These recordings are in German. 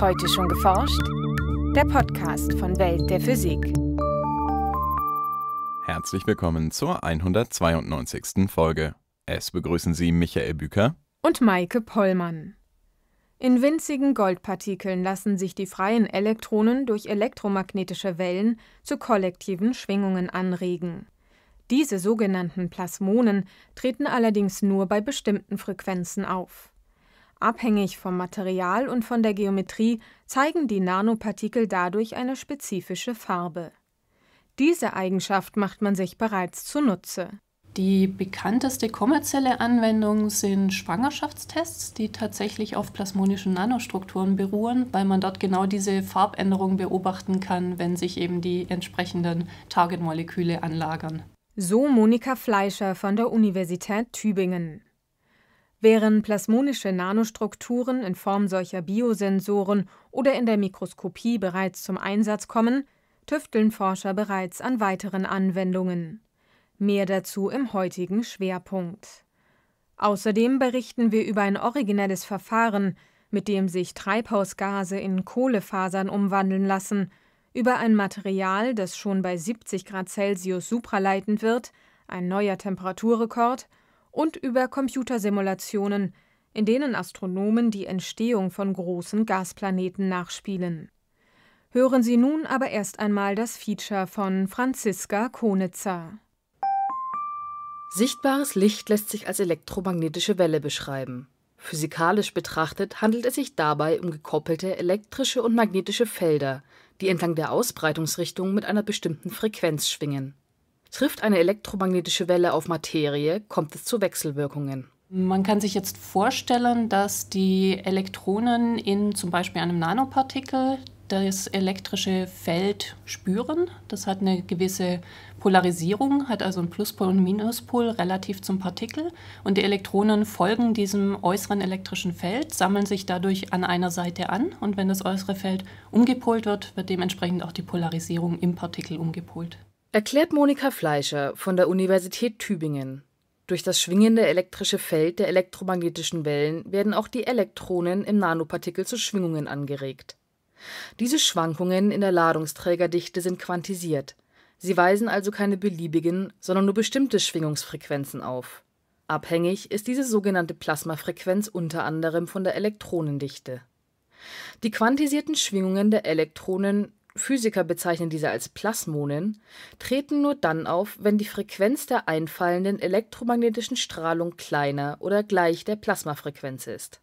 Heute schon geforscht? Der Podcast von Welt der Physik. Herzlich willkommen zur 192. Folge. Es begrüßen Sie Michael Büker und Maike Pollmann. In winzigen Goldpartikeln lassen sich die freien Elektronen durch elektromagnetische Wellen zu kollektiven Schwingungen anregen. Diese sogenannten Plasmonen treten allerdings nur bei bestimmten Frequenzen auf. Abhängig vom Material und von der Geometrie zeigen die Nanopartikel dadurch eine spezifische Farbe. Diese Eigenschaft macht man sich bereits zunutze. Die bekannteste kommerzielle Anwendung sind Schwangerschaftstests, die tatsächlich auf plasmonischen Nanostrukturen beruhen, weil man dort genau diese Farbänderung beobachten kann, wenn sich eben die entsprechenden Targetmoleküle anlagern. So Monika Fleischer von der Universität Tübingen. Wären plasmonische Nanostrukturen in Form solcher Biosensoren oder in der Mikroskopie bereits zum Einsatz kommen, tüfteln Forscher bereits an weiteren Anwendungen. Mehr dazu im heutigen Schwerpunkt. Außerdem berichten wir über ein originelles Verfahren, mit dem sich Treibhausgase in Kohlefasern umwandeln lassen, über ein Material, das schon bei 70 Grad Celsius supraleitend wird, ein neuer Temperaturrekord, und über Computersimulationen, in denen Astronomen die Entstehung von großen Gasplaneten nachspielen. Hören Sie nun aber erst einmal das Feature von Franziska Konitzer. Sichtbares Licht lässt sich als elektromagnetische Welle beschreiben. Physikalisch betrachtet handelt es sich dabei um gekoppelte elektrische und magnetische Felder, die entlang der Ausbreitungsrichtung mit einer bestimmten Frequenz schwingen Trifft eine elektromagnetische Welle auf Materie, kommt es zu Wechselwirkungen. Man kann sich jetzt vorstellen, dass die Elektronen in zum Beispiel einem Nanopartikel das elektrische Feld spüren. Das hat eine gewisse Polarisierung, hat also einen Pluspol und Minuspol relativ zum Partikel. Und die Elektronen folgen diesem äußeren elektrischen Feld, sammeln sich dadurch an einer Seite an. Und wenn das äußere Feld umgepolt wird, wird dementsprechend auch die Polarisierung im Partikel umgepolt erklärt Monika Fleischer von der Universität Tübingen. Durch das schwingende elektrische Feld der elektromagnetischen Wellen werden auch die Elektronen im Nanopartikel zu Schwingungen angeregt. Diese Schwankungen in der Ladungsträgerdichte sind quantisiert. Sie weisen also keine beliebigen, sondern nur bestimmte Schwingungsfrequenzen auf. Abhängig ist diese sogenannte Plasmafrequenz unter anderem von der Elektronendichte. Die quantisierten Schwingungen der Elektronen Physiker bezeichnen diese als Plasmonen – treten nur dann auf, wenn die Frequenz der einfallenden elektromagnetischen Strahlung kleiner oder gleich der Plasmafrequenz ist.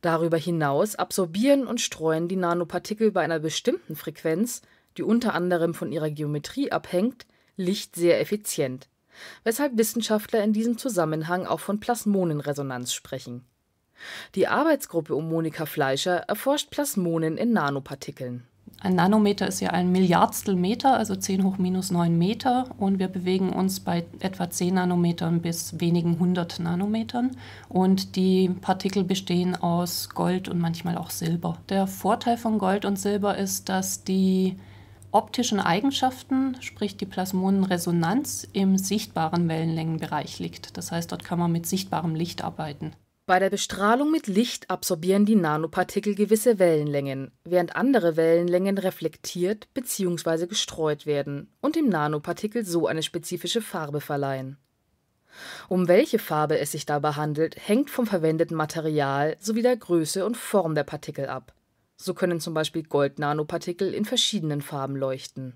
Darüber hinaus absorbieren und streuen die Nanopartikel bei einer bestimmten Frequenz, die unter anderem von ihrer Geometrie abhängt, Licht sehr effizient, weshalb Wissenschaftler in diesem Zusammenhang auch von Plasmonenresonanz sprechen. Die Arbeitsgruppe um Monika Fleischer erforscht Plasmonen in Nanopartikeln ein Nanometer ist ja ein Milliardstel Meter, also 10 hoch minus 9 Meter. Und wir bewegen uns bei etwa 10 Nanometern bis wenigen 100 Nanometern. Und die Partikel bestehen aus Gold und manchmal auch Silber. Der Vorteil von Gold und Silber ist, dass die optischen Eigenschaften, sprich die Plasmonenresonanz, im sichtbaren Wellenlängenbereich liegt. Das heißt, dort kann man mit sichtbarem Licht arbeiten. Bei der Bestrahlung mit Licht absorbieren die Nanopartikel gewisse Wellenlängen, während andere Wellenlängen reflektiert bzw. gestreut werden und dem Nanopartikel so eine spezifische Farbe verleihen. Um welche Farbe es sich dabei handelt, hängt vom verwendeten Material sowie der Größe und Form der Partikel ab. So können zum Beispiel Goldnanopartikel in verschiedenen Farben leuchten.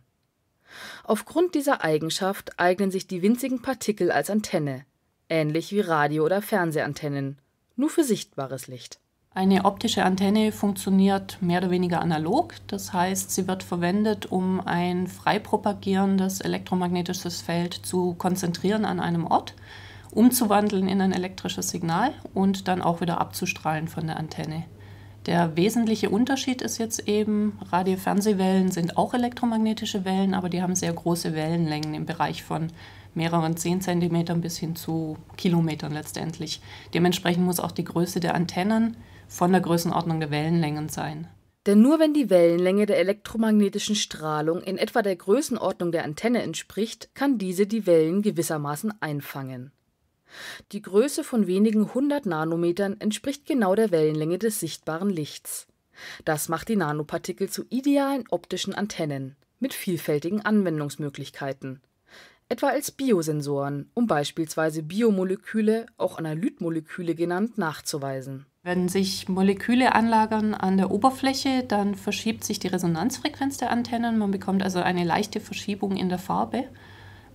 Aufgrund dieser Eigenschaft eignen sich die winzigen Partikel als Antenne, ähnlich wie Radio- oder Fernsehantennen nur für sichtbares Licht. Eine optische Antenne funktioniert mehr oder weniger analog, das heißt, sie wird verwendet, um ein frei propagierendes elektromagnetisches Feld zu konzentrieren an einem Ort, umzuwandeln in ein elektrisches Signal und dann auch wieder abzustrahlen von der Antenne. Der wesentliche Unterschied ist jetzt eben, Radio-Fernsehwellen sind auch elektromagnetische Wellen, aber die haben sehr große Wellenlängen im Bereich von mehreren 10 Zentimetern bis hin zu Kilometern letztendlich. Dementsprechend muss auch die Größe der Antennen von der Größenordnung der Wellenlängen sein. Denn nur wenn die Wellenlänge der elektromagnetischen Strahlung in etwa der Größenordnung der Antenne entspricht, kann diese die Wellen gewissermaßen einfangen. Die Größe von wenigen hundert Nanometern entspricht genau der Wellenlänge des sichtbaren Lichts. Das macht die Nanopartikel zu idealen optischen Antennen mit vielfältigen Anwendungsmöglichkeiten etwa als Biosensoren, um beispielsweise Biomoleküle, auch Analytmoleküle genannt, nachzuweisen. Wenn sich Moleküle anlagern an der Oberfläche, dann verschiebt sich die Resonanzfrequenz der Antennen. Man bekommt also eine leichte Verschiebung in der Farbe.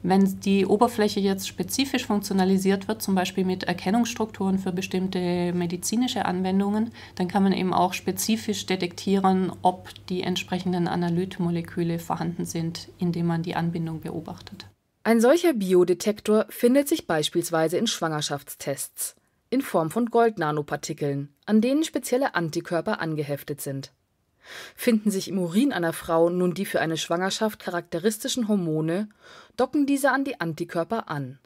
Wenn die Oberfläche jetzt spezifisch funktionalisiert wird, zum Beispiel mit Erkennungsstrukturen für bestimmte medizinische Anwendungen, dann kann man eben auch spezifisch detektieren, ob die entsprechenden Analytmoleküle vorhanden sind, indem man die Anbindung beobachtet. Ein solcher Biodetektor findet sich beispielsweise in Schwangerschaftstests in Form von Goldnanopartikeln, an denen spezielle Antikörper angeheftet sind. Finden sich im Urin einer Frau nun die für eine Schwangerschaft charakteristischen Hormone, docken diese an die Antikörper an.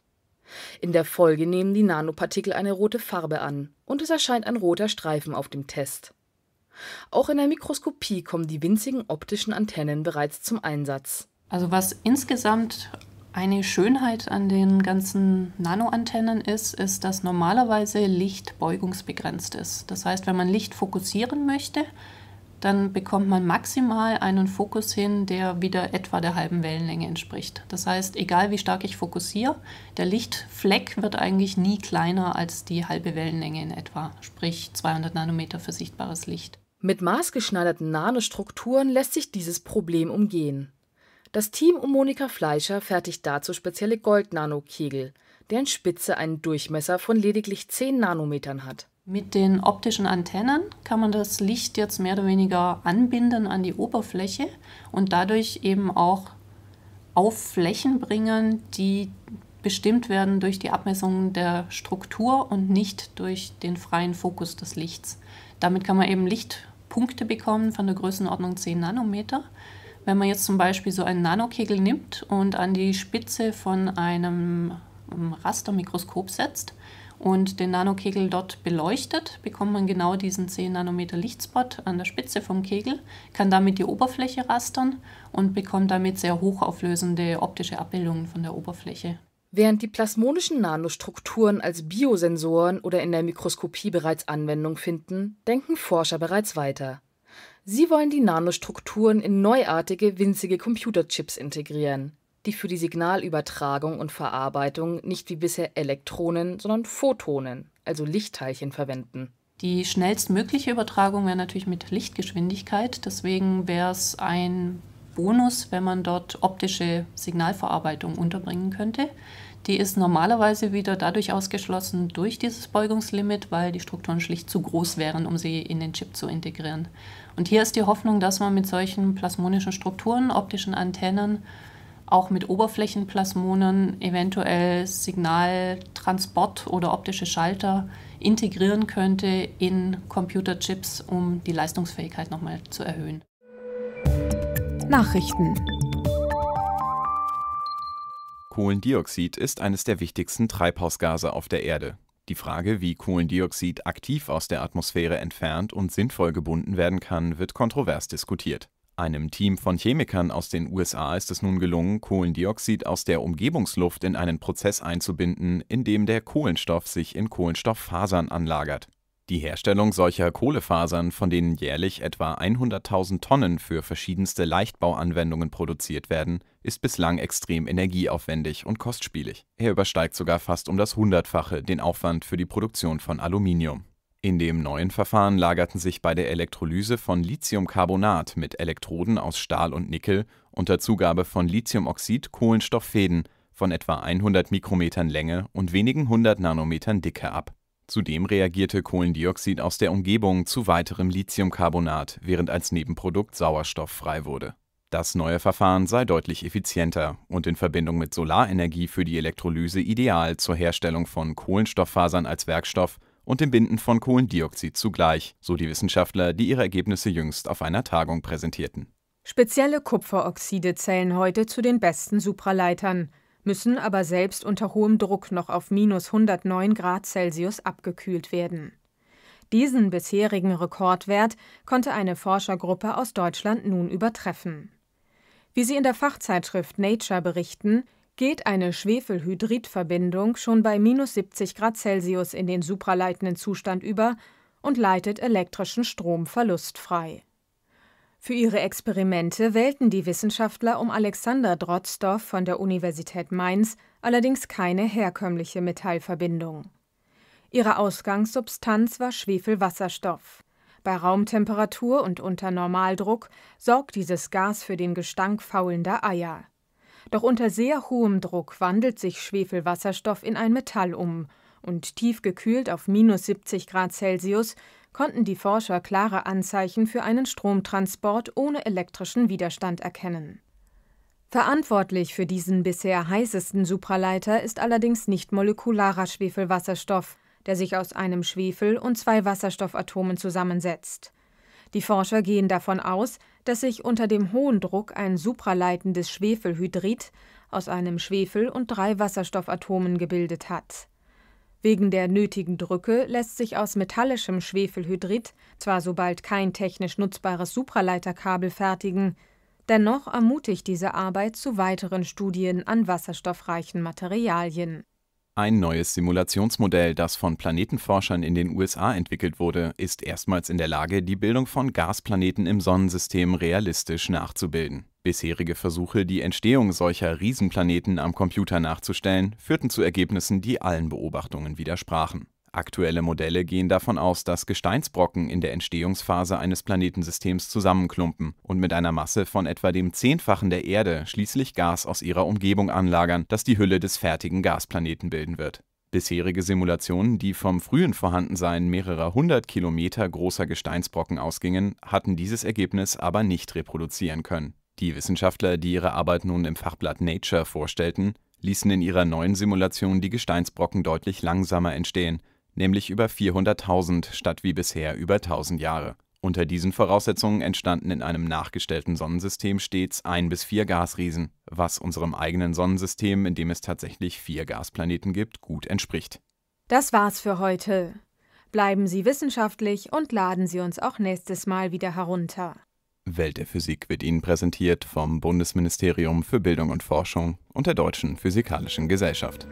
In der Folge nehmen die Nanopartikel eine rote Farbe an und es erscheint ein roter Streifen auf dem Test. Auch in der Mikroskopie kommen die winzigen optischen Antennen bereits zum Einsatz. Also was insgesamt eine Schönheit an den ganzen Nanoantennen ist, ist, dass normalerweise Licht beugungsbegrenzt ist. Das heißt, wenn man Licht fokussieren möchte, dann bekommt man maximal einen Fokus hin, der wieder etwa der halben Wellenlänge entspricht. Das heißt, egal wie stark ich fokussiere, der Lichtfleck wird eigentlich nie kleiner als die halbe Wellenlänge in etwa, sprich 200 Nanometer für sichtbares Licht. Mit maßgeschneiderten Nanostrukturen lässt sich dieses Problem umgehen. Das Team um Monika Fleischer fertigt dazu spezielle Goldnanokegel, deren Spitze einen Durchmesser von lediglich 10 Nanometern hat. Mit den optischen Antennen kann man das Licht jetzt mehr oder weniger anbinden an die Oberfläche und dadurch eben auch auf Flächen bringen, die bestimmt werden durch die Abmessungen der Struktur und nicht durch den freien Fokus des Lichts. Damit kann man eben Lichtpunkte bekommen von der Größenordnung 10 Nanometer, wenn man jetzt zum Beispiel so einen Nanokegel nimmt und an die Spitze von einem Rastermikroskop setzt und den Nanokegel dort beleuchtet, bekommt man genau diesen 10 Nanometer Lichtspot an der Spitze vom Kegel, kann damit die Oberfläche rastern und bekommt damit sehr hochauflösende optische Abbildungen von der Oberfläche. Während die plasmonischen Nanostrukturen als Biosensoren oder in der Mikroskopie bereits Anwendung finden, denken Forscher bereits weiter. Sie wollen die Nanostrukturen in neuartige winzige Computerchips integrieren, die für die Signalübertragung und verarbeitung nicht wie bisher Elektronen, sondern Photonen, also Lichtteilchen, verwenden. Die schnellstmögliche Übertragung wäre natürlich mit Lichtgeschwindigkeit. Deswegen wäre es ein Bonus, wenn man dort optische Signalverarbeitung unterbringen könnte. Die ist normalerweise wieder dadurch ausgeschlossen durch dieses Beugungslimit, weil die Strukturen schlicht zu groß wären, um sie in den Chip zu integrieren. Und hier ist die Hoffnung, dass man mit solchen plasmonischen Strukturen, optischen Antennen, auch mit Oberflächenplasmonen eventuell Signaltransport oder optische Schalter integrieren könnte in Computerchips, um die Leistungsfähigkeit nochmal zu erhöhen. Nachrichten Kohlendioxid ist eines der wichtigsten Treibhausgase auf der Erde. Die Frage, wie Kohlendioxid aktiv aus der Atmosphäre entfernt und sinnvoll gebunden werden kann, wird kontrovers diskutiert. Einem Team von Chemikern aus den USA ist es nun gelungen, Kohlendioxid aus der Umgebungsluft in einen Prozess einzubinden, in dem der Kohlenstoff sich in Kohlenstofffasern anlagert. Die Herstellung solcher Kohlefasern, von denen jährlich etwa 100.000 Tonnen für verschiedenste Leichtbauanwendungen produziert werden, ist bislang extrem energieaufwendig und kostspielig. Er übersteigt sogar fast um das Hundertfache den Aufwand für die Produktion von Aluminium. In dem neuen Verfahren lagerten sich bei der Elektrolyse von Lithiumcarbonat mit Elektroden aus Stahl und Nickel unter Zugabe von Lithiumoxid Kohlenstofffäden von etwa 100 Mikrometern Länge und wenigen 100 Nanometern Dicke ab Zudem reagierte Kohlendioxid aus der Umgebung zu weiterem Lithiumcarbonat, während als Nebenprodukt Sauerstoff frei wurde. Das neue Verfahren sei deutlich effizienter und in Verbindung mit Solarenergie für die Elektrolyse ideal zur Herstellung von Kohlenstofffasern als Werkstoff und dem Binden von Kohlendioxid zugleich, so die Wissenschaftler, die ihre Ergebnisse jüngst auf einer Tagung präsentierten. Spezielle Kupferoxide zählen heute zu den besten Supraleitern müssen aber selbst unter hohem Druck noch auf minus 109 Grad Celsius abgekühlt werden. Diesen bisherigen Rekordwert konnte eine Forschergruppe aus Deutschland nun übertreffen. Wie sie in der Fachzeitschrift Nature berichten, geht eine Schwefelhydridverbindung schon bei minus 70 Grad Celsius in den supraleitenden Zustand über und leitet elektrischen Strom verlustfrei für ihre Experimente wählten die Wissenschaftler um Alexander Drozdow von der Universität Mainz allerdings keine herkömmliche Metallverbindung. Ihre Ausgangssubstanz war Schwefelwasserstoff. Bei Raumtemperatur und unter Normaldruck sorgt dieses Gas für den Gestank faulender Eier. Doch unter sehr hohem Druck wandelt sich Schwefelwasserstoff in ein Metall um und tief gekühlt auf minus 70 Grad Celsius konnten die Forscher klare Anzeichen für einen Stromtransport ohne elektrischen Widerstand erkennen. Verantwortlich für diesen bisher heißesten Supraleiter ist allerdings nicht molekularer Schwefelwasserstoff, der sich aus einem Schwefel und zwei Wasserstoffatomen zusammensetzt. Die Forscher gehen davon aus, dass sich unter dem hohen Druck ein supraleitendes Schwefelhydrid aus einem Schwefel und drei Wasserstoffatomen gebildet hat. Wegen der nötigen Drücke lässt sich aus metallischem Schwefelhydrid zwar so bald kein technisch nutzbares Supraleiterkabel fertigen, dennoch ermutigt diese Arbeit zu weiteren Studien an wasserstoffreichen Materialien. Ein neues Simulationsmodell, das von Planetenforschern in den USA entwickelt wurde, ist erstmals in der Lage, die Bildung von Gasplaneten im Sonnensystem realistisch nachzubilden. Bisherige Versuche, die Entstehung solcher Riesenplaneten am Computer nachzustellen, führten zu Ergebnissen, die allen Beobachtungen widersprachen. Aktuelle Modelle gehen davon aus, dass Gesteinsbrocken in der Entstehungsphase eines Planetensystems zusammenklumpen und mit einer Masse von etwa dem Zehnfachen der Erde schließlich Gas aus ihrer Umgebung anlagern, das die Hülle des fertigen Gasplaneten bilden wird. Bisherige Simulationen, die vom frühen Vorhandensein mehrerer hundert Kilometer großer Gesteinsbrocken ausgingen, hatten dieses Ergebnis aber nicht reproduzieren können. Die Wissenschaftler, die ihre Arbeit nun im Fachblatt Nature vorstellten, ließen in ihrer neuen Simulation die Gesteinsbrocken deutlich langsamer entstehen, nämlich über 400.000 statt wie bisher über 1000 Jahre. Unter diesen Voraussetzungen entstanden in einem nachgestellten Sonnensystem stets ein bis vier Gasriesen, was unserem eigenen Sonnensystem, in dem es tatsächlich vier Gasplaneten gibt, gut entspricht. Das war's für heute. Bleiben Sie wissenschaftlich und laden Sie uns auch nächstes Mal wieder herunter. Welt der Physik wird Ihnen präsentiert vom Bundesministerium für Bildung und Forschung und der Deutschen Physikalischen Gesellschaft.